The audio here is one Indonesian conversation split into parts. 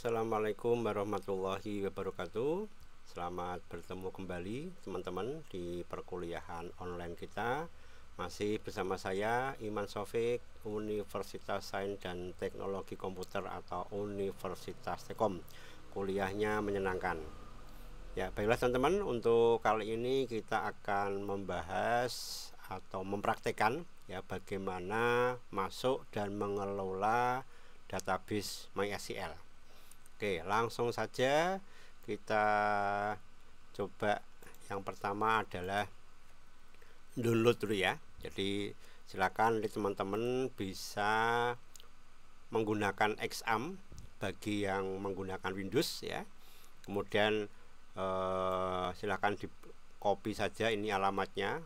Assalamualaikum warahmatullahi wabarakatuh Selamat bertemu kembali teman-teman di perkuliahan online kita Masih bersama saya Iman Sofik Universitas Sains dan Teknologi Komputer atau Universitas Tekom Kuliahnya menyenangkan Ya baiklah teman-teman untuk kali ini kita akan membahas atau mempraktekkan ya bagaimana masuk dan mengelola database MySQL. Oke, langsung saja kita coba yang pertama adalah download dulu ya. Jadi silakan teman-teman bisa menggunakan XAM bagi yang menggunakan Windows ya. Kemudian eh, silakan di copy saja ini alamatnya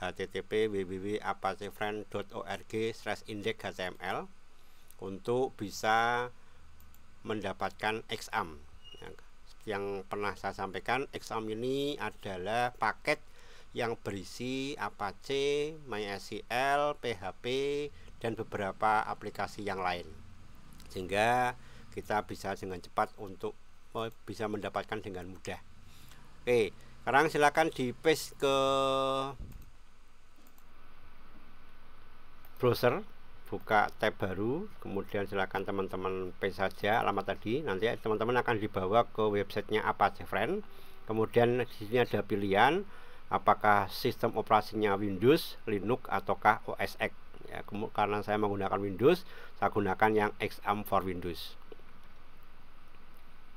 http www.apacefriend.org/index.html untuk bisa mendapatkan XAM ya, yang pernah saya sampaikan XAM ini adalah paket yang berisi Apache, MySQL, PHP dan beberapa aplikasi yang lain sehingga kita bisa dengan cepat untuk oh, bisa mendapatkan dengan mudah oke sekarang silakan di paste ke browser buka tab baru kemudian silakan teman-teman paste saja alamat tadi nanti teman-teman akan dibawa ke websitenya apa Friend kemudian di sini ada pilihan apakah sistem operasinya Windows, Linux ataukah OS X ya, karena saya menggunakan Windows saya gunakan yang XAM for Windows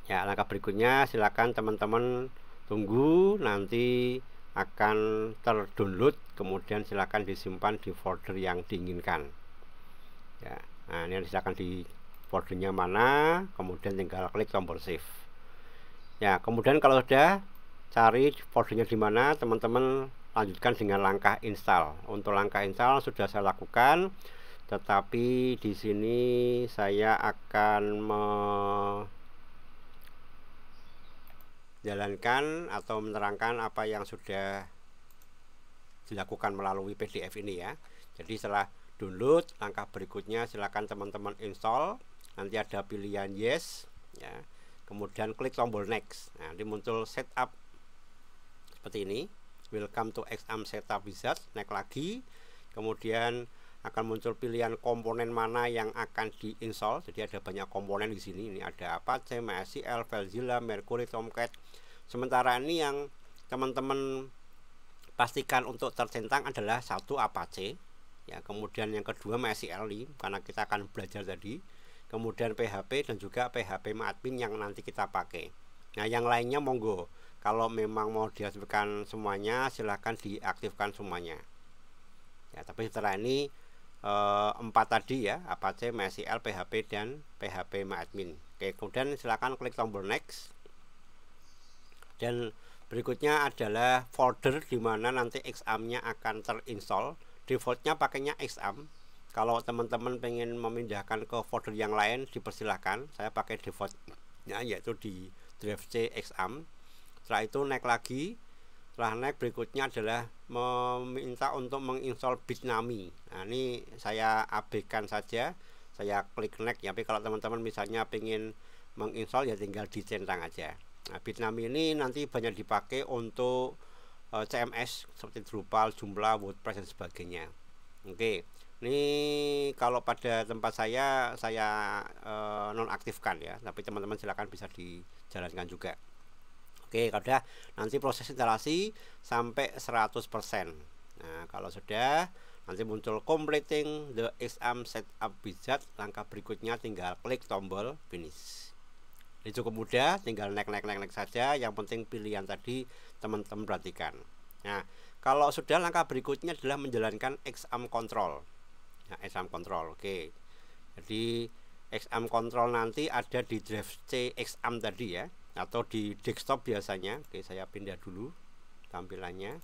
ya langkah berikutnya silakan teman-teman tunggu nanti akan terdownload kemudian silakan disimpan di folder yang diinginkan ya nah ini akan di foldernya mana kemudian tinggal klik tombol save ya kemudian kalau sudah cari foldernya di mana teman-teman lanjutkan dengan langkah install untuk langkah install sudah saya lakukan tetapi di sini saya akan menjalankan atau menerangkan apa yang sudah dilakukan melalui PDF ini ya. Jadi setelah download langkah berikutnya silakan teman-teman install nanti ada pilihan yes ya kemudian klik tombol next nah nanti muncul setup seperti ini welcome to xm setup wizard naik lagi kemudian akan muncul pilihan komponen mana yang akan diinstall jadi ada banyak komponen di sini ini ada apa MySQL, Velzilla Mercury, Tomcat sementara ini yang teman-teman pastikan untuk tercentang adalah satu Apache ya kemudian yang kedua MySQL karena kita akan belajar tadi kemudian PHP dan juga PHP admin yang nanti kita pakai nah yang lainnya monggo kalau memang mau diaktifkan semuanya silahkan diaktifkan semuanya ya tapi setelah ini eh, empat tadi ya apa sih MySQL, PHP dan PHP MyAdmin. Oke, kemudian silahkan klik tombol next. Dan berikutnya adalah folder dimana mana nanti XAM nya akan terinstall defaultnya pakainya xm kalau teman-teman pengen memindahkan ke folder yang lain dipersilahkan saya pakai defaultnya yaitu di drive C xm setelah itu naik lagi setelah naik berikutnya adalah meminta untuk menginstall Bitnami nah ini saya abaikan saja saya klik next tapi kalau teman-teman misalnya pengen menginstall ya tinggal dicentang aja nah, Bitnami ini nanti banyak dipakai untuk Eh, CMS seperti Drupal, jumlah WordPress dan sebagainya. Oke. Okay. Ini kalau pada tempat saya saya eh, nonaktifkan ya, tapi teman-teman silakan bisa dijalankan juga. Oke, kalau sudah nanti proses instalasi sampai 100%. Nah, kalau sudah nanti muncul completing the exam setup wizard, langkah berikutnya tinggal klik tombol finish. Ini cukup mudah, tinggal naik-naik-naik saja. Yang penting pilihan tadi teman-teman perhatikan. Nah, kalau sudah langkah berikutnya adalah menjalankan XAM control. Nah, XAM control. Oke. Jadi XAM control nanti ada di drive C XAM tadi ya atau di desktop biasanya. Oke, saya pindah dulu tampilannya.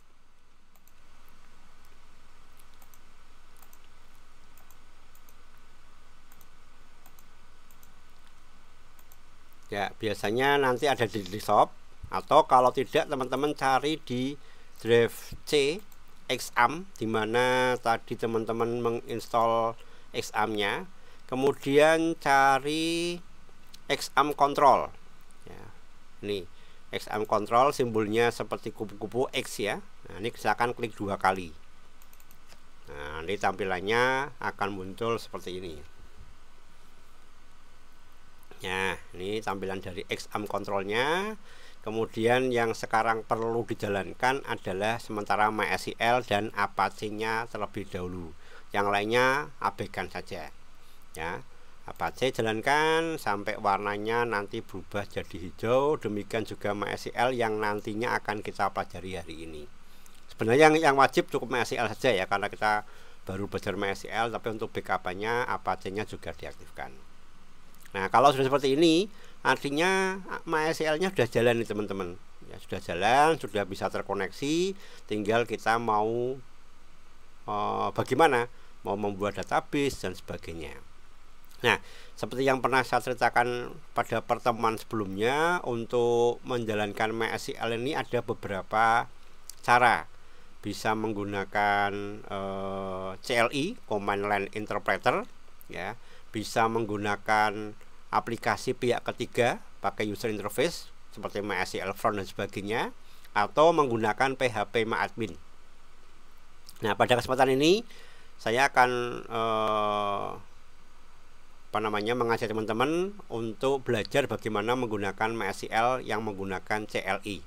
ya biasanya nanti ada di desktop atau kalau tidak teman-teman cari di drive C XAM dimana tadi teman-teman menginstall XAM nya kemudian cari XAM control ya, ini XAM control simbolnya seperti kupu-kupu X ya nah, ini silakan klik dua kali nah, nanti tampilannya akan muncul seperti ini Ya, ini tampilan dari XAM kontrolnya. Kemudian yang sekarang perlu dijalankan adalah sementara MySQL dan Apache-nya terlebih dahulu. Yang lainnya abaikan saja. Ya. Apache jalankan sampai warnanya nanti berubah jadi hijau. Demikian juga MySQL yang nantinya akan kita pelajari hari ini. Sebenarnya yang, yang wajib cukup MySQL saja ya karena kita baru belajar MySQL tapi untuk backup-nya Apache-nya juga diaktifkan. Nah, kalau sudah seperti ini, artinya ah, MySQL-nya sudah jalan nih teman-teman. Ya, sudah jalan, sudah bisa terkoneksi, tinggal kita mau uh, bagaimana mau membuat database dan sebagainya. Nah, seperti yang pernah saya ceritakan pada pertemuan sebelumnya, untuk menjalankan MySQL ini ada beberapa cara. Bisa menggunakan uh, eh, CLI, Command Line Interpreter, ya bisa menggunakan aplikasi pihak ketiga pakai user interface seperti MySQL front dan sebagainya atau menggunakan PHP MyAdmin. Nah, pada kesempatan ini saya akan eh, apa namanya mengajak teman-teman untuk belajar bagaimana menggunakan MySQL yang menggunakan CLI.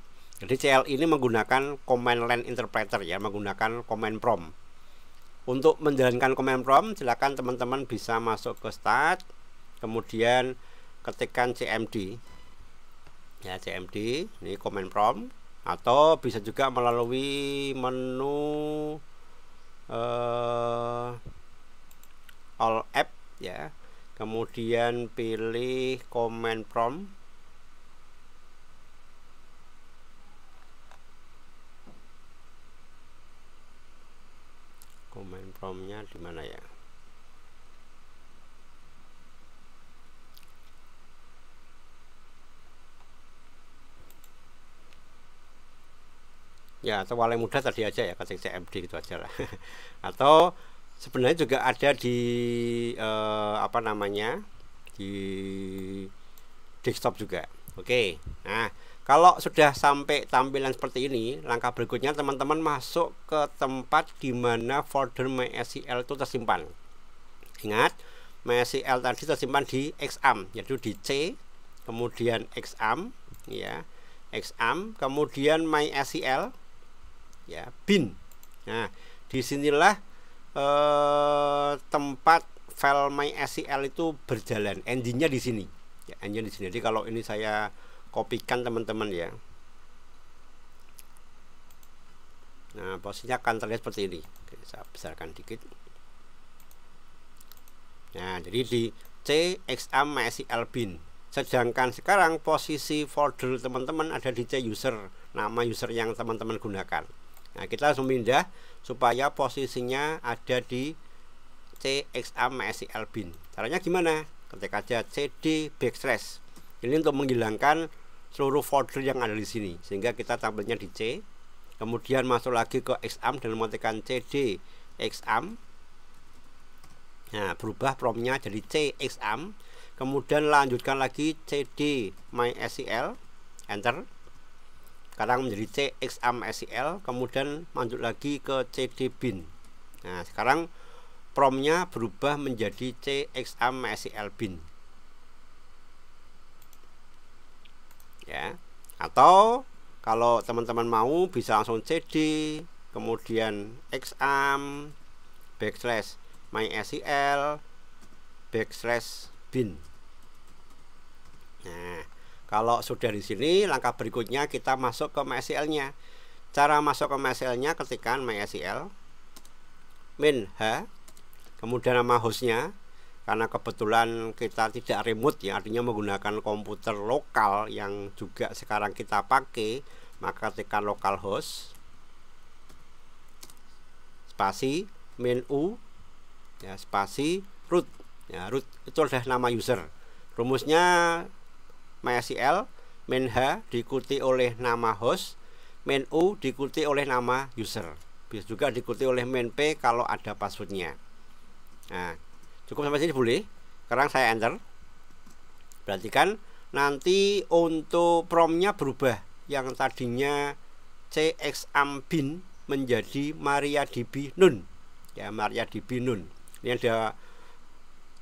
Jadi CLI ini menggunakan command line interpreter ya, menggunakan command prompt. Untuk menjalankan command prompt, silakan teman-teman bisa masuk ke start, kemudian ketikkan cmd. Ya, cmd, ini command prompt atau bisa juga melalui menu uh, all app ya. Kemudian pilih command prompt command promptnya di mana ya ya atau paling mudah tadi aja ya ketik cmd gitu aja lah atau sebenarnya juga ada di eh, apa namanya di desktop juga oke nah kalau sudah sampai tampilan seperti ini, langkah berikutnya teman-teman masuk ke tempat di mana folder MySQL itu tersimpan. Ingat, MySQL tadi tersimpan di XAM, yaitu di C, kemudian XAM, ya, XAM, kemudian MySQL, ya, bin. Nah, disinilah eh, tempat file MySQL itu berjalan. Engine-nya di sini, ya, engine di sini. Jadi kalau ini saya kopikan teman-teman ya nah posisinya akan terlihat seperti ini Oke, saya besarkan dikit nah jadi di CXA MySQL bin sedangkan sekarang posisi folder teman-teman ada di C user nama user yang teman-teman gunakan nah kita langsung pindah supaya posisinya ada di CXA MySQL bin caranya gimana ketik aja cd backslash ini untuk menghilangkan seluruh folder yang ada di sini sehingga kita tampilnya di C kemudian masuk lagi ke XAM dan memotikan CD XAM nah berubah promnya jadi C XAM kemudian lanjutkan lagi CD MySQL enter sekarang menjadi C XAM SQL kemudian lanjut lagi ke CD bin nah sekarang promnya berubah menjadi C XAM SQL bin atau kalau teman-teman mau bisa langsung CD kemudian XAM backslash mysql backslash bin nah kalau sudah di sini langkah berikutnya kita masuk ke mysql nya cara masuk ke mysql nya ketikkan mysql min h kemudian nama hostnya karena kebetulan kita tidak remote ya artinya menggunakan komputer lokal yang juga sekarang kita pakai maka tekan localhost spasi menu ya spasi root ya root itu adalah nama user rumusnya mysql main h diikuti oleh nama host main u diikuti oleh nama user bisa juga diikuti oleh main p kalau ada passwordnya nah cukup sampai sini boleh sekarang saya enter perhatikan nanti untuk promnya berubah yang tadinya CX Ambin menjadi db Nun ya maria db Nun ini ada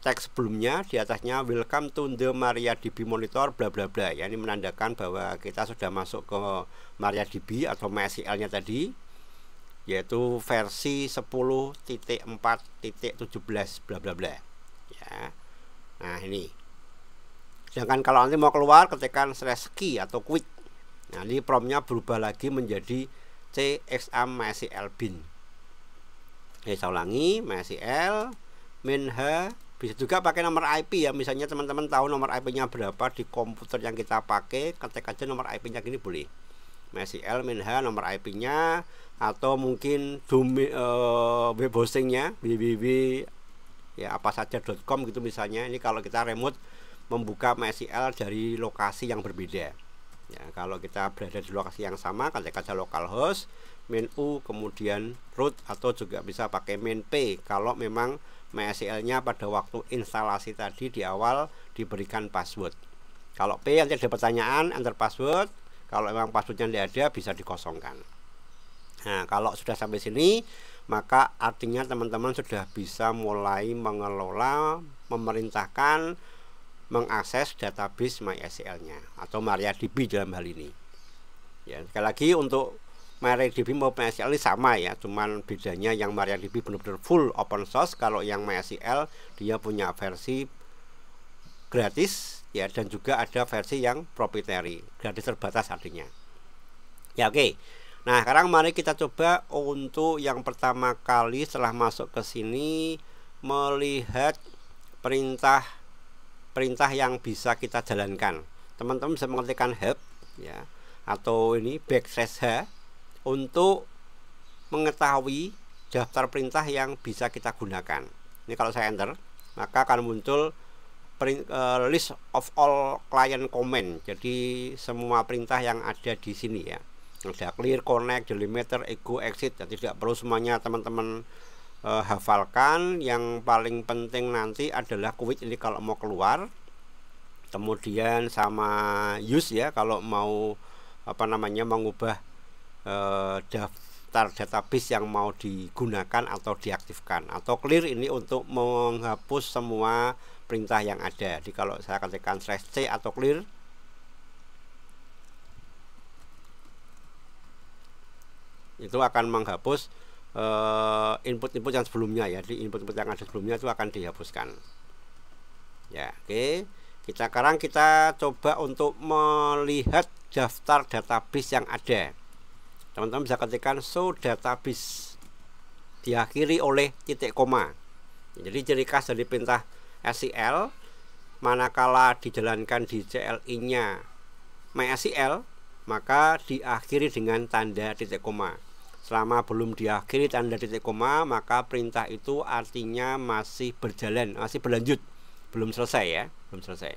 teks sebelumnya di atasnya welcome to the maria db monitor bla bla bla ya ini menandakan bahwa kita sudah masuk ke maria db atau MySQL nya tadi yaitu versi 10.4.17 bla bla bla ya nah ini sedangkan kalau nanti mau keluar ketikkan slash key atau quick nah ini promnya berubah lagi menjadi cxam mysql bin saya ulangi mysql min h bisa juga pakai nomor IP ya misalnya teman-teman tahu nomor IP nya berapa di komputer yang kita pakai ketik aja nomor IP nya gini boleh MySQL minha nomor IP-nya atau mungkin domain uh, eh, web hostingnya www ya apa saja.com gitu misalnya ini kalau kita remote membuka MySQL dari lokasi yang berbeda ya kalau kita berada di lokasi yang sama kaca-kaca localhost min u kemudian root atau juga bisa pakai min p kalau memang MySQL nya pada waktu instalasi tadi di awal diberikan password kalau p nanti ada pertanyaan enter password kalau memang passwordnya tidak ada bisa dikosongkan. Nah, kalau sudah sampai sini, maka artinya teman-teman sudah bisa mulai mengelola, memerintahkan, mengakses database MySQL-nya atau MariaDB dalam hal ini. Ya, sekali lagi untuk MariaDB maupun MySQL ini sama ya, cuman bedanya yang MariaDB benar-benar full open source, kalau yang MySQL dia punya versi gratis ya dan juga ada versi yang proprietary gratis terbatas artinya ya oke okay. nah sekarang mari kita coba untuk yang pertama kali setelah masuk ke sini melihat perintah perintah yang bisa kita jalankan teman-teman bisa mengetikkan help ya atau ini backslash h untuk mengetahui daftar perintah yang bisa kita gunakan ini kalau saya enter maka akan muncul Eh, list of all client comment, Jadi semua perintah yang ada di sini ya. Ada clear, connect, delimiter, ego, exit. Jadi tidak perlu semuanya teman-teman uh, hafalkan. Yang paling penting nanti adalah quit ini kalau mau keluar. Kemudian sama use ya kalau mau apa namanya mengubah uh, daftar daftar database yang mau digunakan atau diaktifkan atau clear ini untuk menghapus semua perintah yang ada jadi kalau saya ketikkan slash C atau clear itu akan menghapus eh, input-input uh, yang sebelumnya ya jadi input-input yang ada sebelumnya itu akan dihapuskan ya oke okay. kita sekarang kita coba untuk melihat daftar database yang ada teman-teman bisa ketikkan so database diakhiri oleh titik koma jadi ciri khas dari perintah SQL manakala dijalankan di CLI nya MySQL maka diakhiri dengan tanda titik koma selama belum diakhiri tanda titik koma maka perintah itu artinya masih berjalan masih berlanjut belum selesai ya belum selesai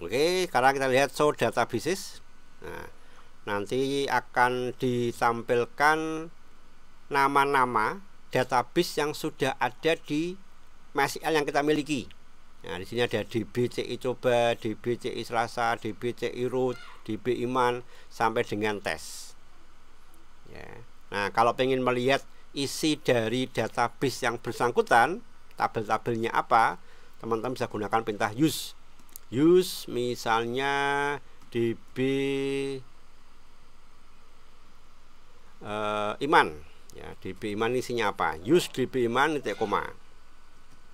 Oke, sekarang kita lihat show databases. Nah, nanti akan ditampilkan nama-nama database yang sudah ada di MySQL yang kita miliki. Nah, di sini ada DBCI coba, DBCI Selasa, DBCI root, DB iman sampai dengan tes. Ya. Nah, kalau ingin melihat isi dari database yang bersangkutan, tabel-tabelnya apa, teman-teman bisa gunakan perintah use. Use misalnya DB uh, iman ya DB iman isinya apa use DB iman titik koma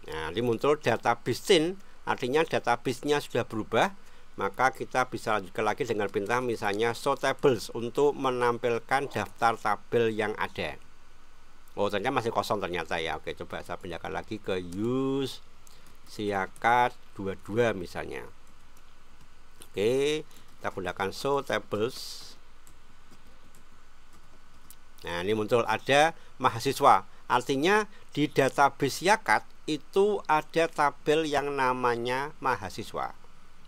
nah ini muncul database artinya data bisnya sudah berubah maka kita bisa lanjutkan lagi dengan perintah misalnya show tables untuk menampilkan daftar tabel yang ada oh ternyata masih kosong ternyata ya oke coba saya pindahkan lagi ke use siakat 22 misalnya oke kita gunakan show tables Nah, ini muncul ada mahasiswa. Artinya di database Yakat itu ada tabel yang namanya mahasiswa.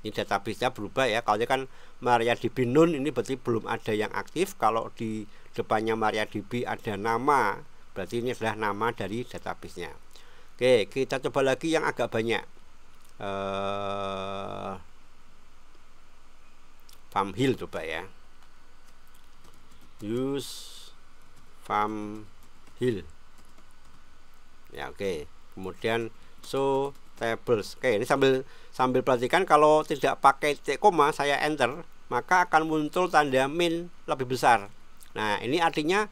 Ini database-nya berubah ya. Kalau kan Maria DB Nun ini berarti belum ada yang aktif. Kalau di depannya Maria DB ada nama, berarti ini adalah nama dari database-nya. Oke, kita coba lagi yang agak banyak. Eh Farm Hill coba ya. Use Farm Hill ya oke okay. kemudian so tables oke okay, ini sambil sambil perhatikan kalau tidak pakai titik koma saya enter maka akan muncul tanda min lebih besar nah ini artinya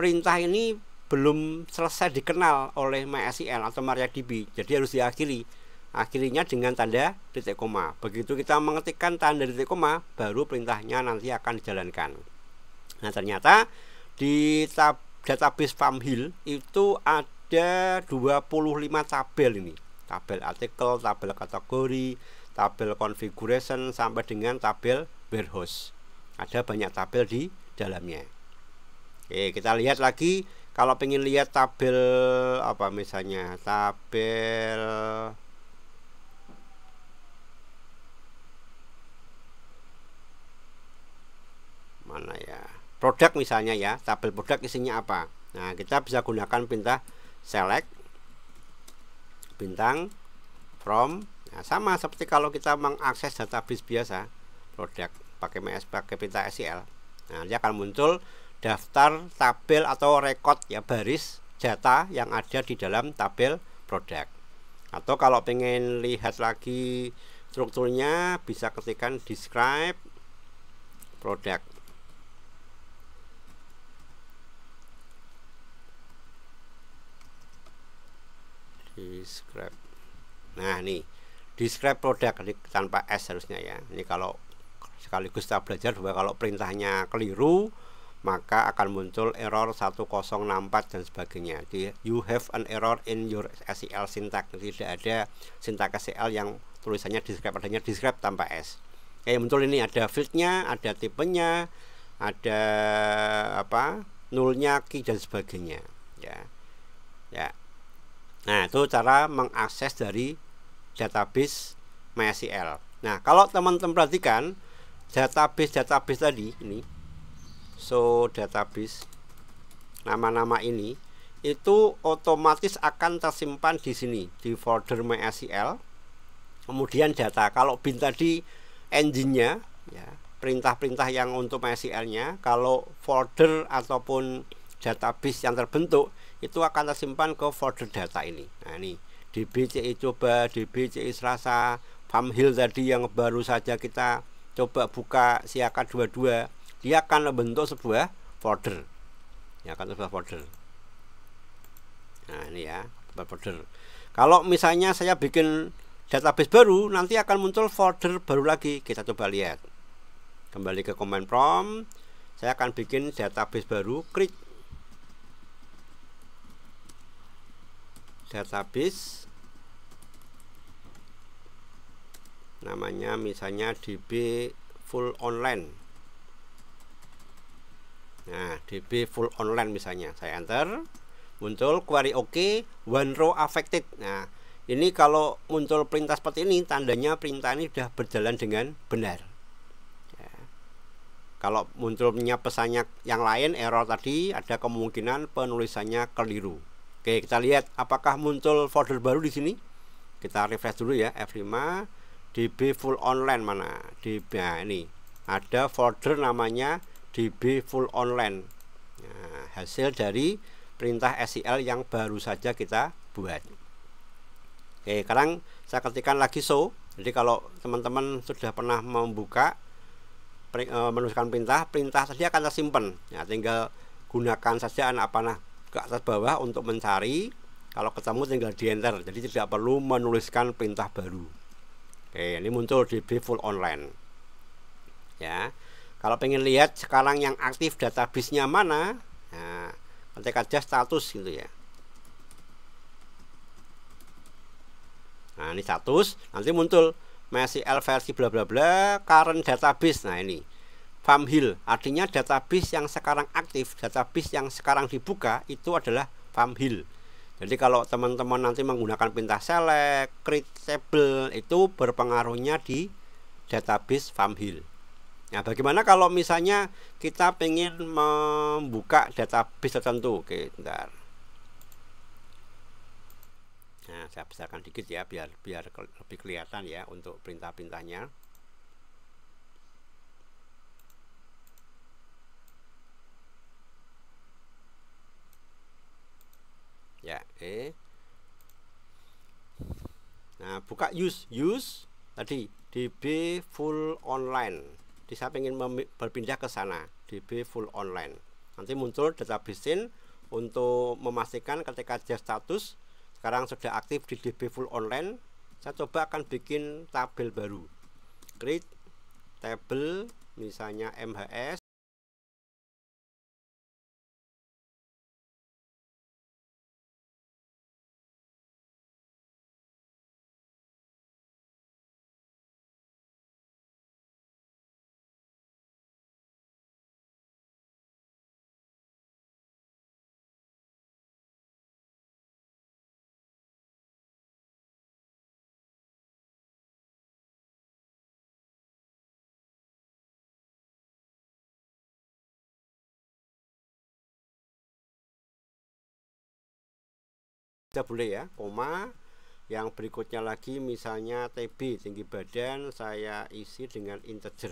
perintah ini belum selesai dikenal oleh MySQL atau MariaDB jadi harus diakhiri akhirnya dengan tanda titik koma begitu kita mengetikkan tanda titik koma baru perintahnya nanti akan dijalankan nah ternyata di tab, database Famhil itu ada 25 tabel ini tabel artikel, tabel kategori, tabel configuration sampai dengan tabel warehouse. Ada banyak tabel di dalamnya. Oke, kita lihat lagi kalau ingin lihat tabel apa misalnya tabel produk misalnya ya tabel produk isinya apa nah kita bisa gunakan perintah select bintang from nah, sama seperti kalau kita mengakses database biasa produk pakai MS pakai perintah SQL nah dia akan muncul daftar tabel atau record ya baris data yang ada di dalam tabel produk atau kalau pengen lihat lagi strukturnya bisa ketikkan describe produk describe nah nih describe produk ini tanpa s harusnya ya ini kalau sekaligus kita belajar bahwa kalau perintahnya keliru maka akan muncul error 1064 dan sebagainya jadi you have an error in your SEL syntax tidak ada sintak SEL yang tulisannya describe adanya describe tanpa s kayak muncul ini ada fieldnya ada tipenya ada apa nulnya key dan sebagainya ya ya Nah, itu cara mengakses dari database MySQL. Nah, kalau teman-teman perhatikan database-database tadi ini so database nama-nama ini itu otomatis akan tersimpan di sini di folder MySQL. Kemudian data kalau bin tadi engine-nya ya, perintah-perintah yang untuk MySQL-nya, kalau folder ataupun database yang terbentuk itu akan tersimpan ke folder data ini nah ini DBCI coba DBCI serasa Hill tadi yang baru saja kita coba buka siakan dua dia akan membentuk sebuah folder ya akan sebuah folder nah ini ya sebuah folder kalau misalnya saya bikin database baru nanti akan muncul folder baru lagi kita coba lihat kembali ke command prompt saya akan bikin database baru klik database namanya misalnya DB full online nah DB full online misalnya saya enter muncul query OK one row affected nah ini kalau muncul perintah seperti ini tandanya perintah ini sudah berjalan dengan benar ya. kalau munculnya pesannya yang lain error tadi ada kemungkinan penulisannya keliru Oke, kita lihat apakah muncul folder baru di sini. Kita refresh dulu ya, F5 DB full online mana? DB nah, ini. Ada folder namanya DB full online. Nah, hasil dari perintah SEL yang baru saja kita buat. Oke, sekarang saya ketikkan lagi show. Jadi kalau teman-teman sudah pernah membuka eh, menuliskan perintah, perintah saja akan tersimpan. Ya, tinggal gunakan saja anak panah ke atas bawah untuk mencari kalau ketemu tinggal di enter jadi tidak perlu menuliskan perintah baru oke ini muncul di full online ya kalau pengen lihat sekarang yang aktif database-nya mana nah, ketik aja status gitu ya nah ini status nanti muncul MySQL versi bla bla bla current database nah ini FAMHIL. Artinya database yang sekarang aktif, database yang sekarang dibuka itu adalah FAMHIL. Jadi kalau teman-teman nanti menggunakan perintah select, create table itu berpengaruhnya di database FAMHIL. Nah, bagaimana kalau misalnya kita ingin membuka database tertentu? Oke, bentar. Nah, saya besarkan dikit ya biar biar lebih kelihatan ya untuk perintah-perintahnya. ya e nah buka use use tadi db full online di saya ingin berpindah ke sana db full online nanti muncul data in untuk memastikan ketika dia status sekarang sudah aktif di db full online saya coba akan bikin tabel baru create table misalnya MHS saja boleh ya koma yang berikutnya lagi misalnya TB tinggi badan saya isi dengan integer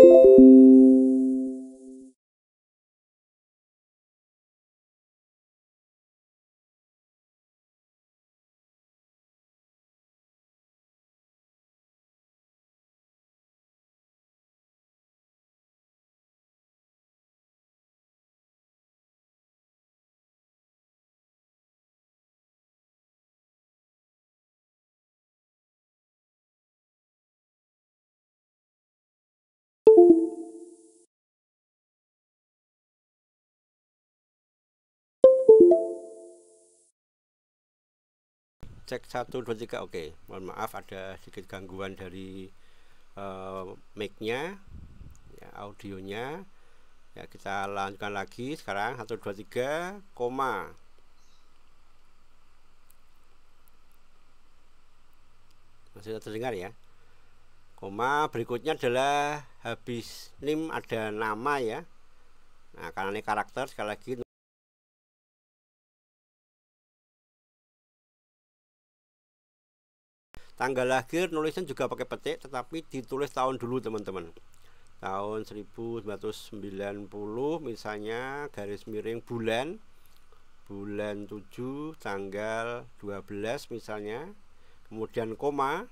うん。cek satu dua tiga oke mohon maaf ada sedikit gangguan dari uh, mic-nya ya, audionya ya kita lanjutkan lagi sekarang satu dua tiga koma masih terdengar ya koma berikutnya adalah habis nim ada nama ya nah karena ini karakter sekali lagi Tanggal lahir nulisnya juga pakai petik tetapi ditulis tahun dulu teman-teman. Tahun 1990 misalnya garis miring bulan bulan 7 tanggal 12 misalnya. Kemudian koma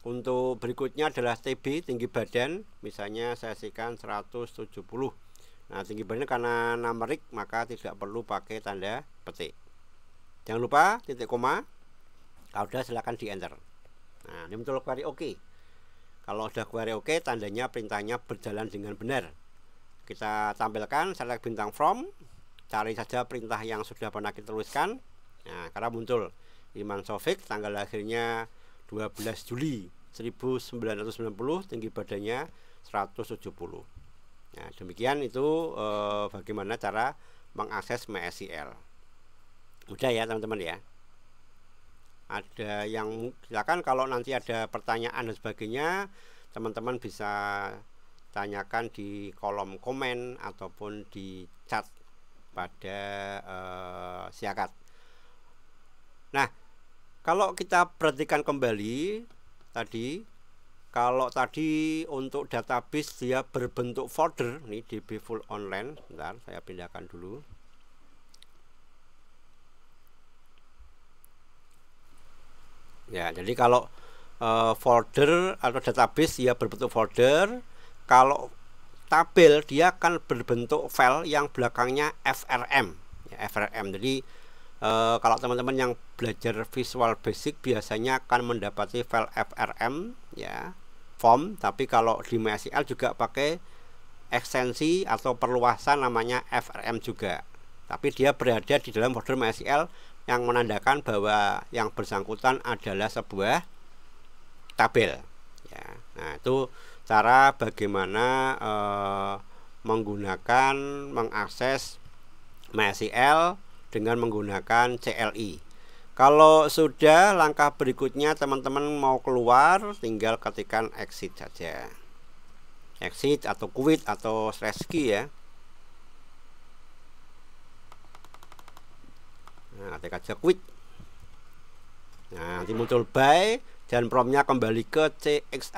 untuk berikutnya adalah TB tinggi badan misalnya saya sikan 170. Nah, tinggi badan karena numerik maka tidak perlu pakai tanda petik. Jangan lupa titik koma. Kalau sudah silakan di enter. Nah, ini muncul query oke. Kalau sudah query oke, tandanya perintahnya berjalan dengan benar. Kita tampilkan select bintang from, cari saja perintah yang sudah pernah kita tuliskan. Nah, karena muncul Iman Sofik tanggal akhirnya 12 Juli 1990, tinggi badannya 170. Nah, demikian itu e, bagaimana cara mengakses MySQL. Mudah ya, teman-teman ya ada yang silakan kalau nanti ada pertanyaan dan sebagainya teman-teman bisa tanyakan di kolom komen ataupun di chat pada uh, eh, siakat. Nah, kalau kita perhatikan kembali tadi, kalau tadi untuk database dia berbentuk folder ini DB Full Online, sebentar saya pindahkan dulu. ya jadi kalau uh, folder atau database ya berbentuk folder kalau tabel dia akan berbentuk file yang belakangnya frm ya, frm jadi uh, kalau teman-teman yang belajar visual basic biasanya akan mendapati file frm ya form tapi kalau di MySQL juga pakai ekstensi atau perluasan namanya frm juga tapi dia berada di dalam folder MySQL yang menandakan bahwa yang bersangkutan adalah sebuah tabel ya nah itu cara bagaimana e, menggunakan mengakses MySQL dengan menggunakan CLI kalau sudah langkah berikutnya teman-teman mau keluar tinggal ketikkan exit saja exit atau quit atau slash key ya nah ketik aja quick nah nanti muncul by dan promnya kembali ke CX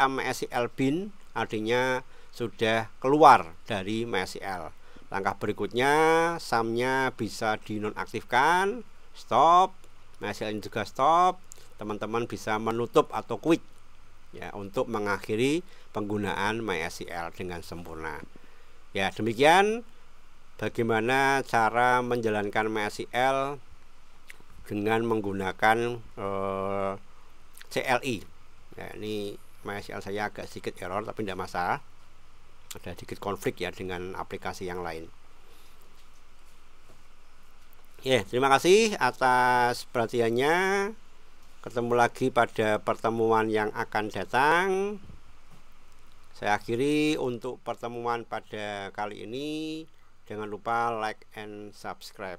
bin artinya sudah keluar dari MySQL langkah berikutnya samnya bisa dinonaktifkan stop MySQL ini juga stop teman-teman bisa menutup atau quit ya untuk mengakhiri penggunaan MySQL dengan sempurna ya demikian bagaimana cara menjalankan MySQL dengan menggunakan eh, CLI. E. Ya, ini MySQL saya agak sedikit error tapi tidak masalah. Ada sedikit konflik ya dengan aplikasi yang lain. Ya, terima kasih atas perhatiannya. Ketemu lagi pada pertemuan yang akan datang. Saya akhiri untuk pertemuan pada kali ini. Jangan lupa like and subscribe.